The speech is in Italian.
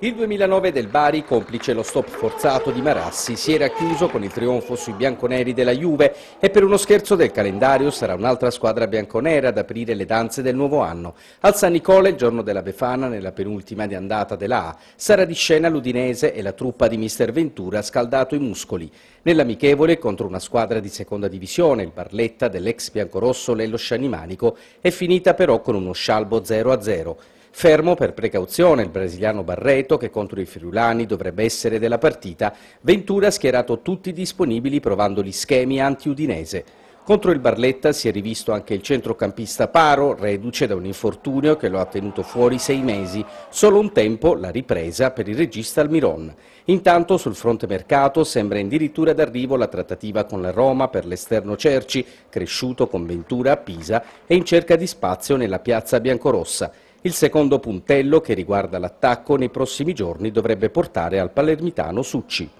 Il 2009 del Bari, complice lo stop forzato di Marassi, si era chiuso con il trionfo sui bianconeri della Juve e per uno scherzo del calendario sarà un'altra squadra bianconera ad aprire le danze del nuovo anno. Al San Nicola, il giorno della Befana, nella penultima di andata della A, sarà di scena l'Udinese e la truppa di Mister Ventura ha scaldato i muscoli. Nell'amichevole contro una squadra di seconda divisione, il Barletta dell'ex biancorosso Lello Scianimanico, è finita però con uno scialbo 0-0. Fermo per precauzione il brasiliano Barreto che contro i friulani dovrebbe essere della partita, Ventura ha schierato tutti i disponibili provando gli schemi anti-udinese. Contro il Barletta si è rivisto anche il centrocampista Paro, reduce da un infortunio che lo ha tenuto fuori sei mesi, solo un tempo la ripresa per il regista Almiron. Intanto sul fronte mercato sembra addirittura d'arrivo la trattativa con la Roma per l'esterno Cerci, cresciuto con Ventura a Pisa e in cerca di spazio nella piazza biancorossa. Il secondo puntello, che riguarda l'attacco, nei prossimi giorni dovrebbe portare al palermitano Succi.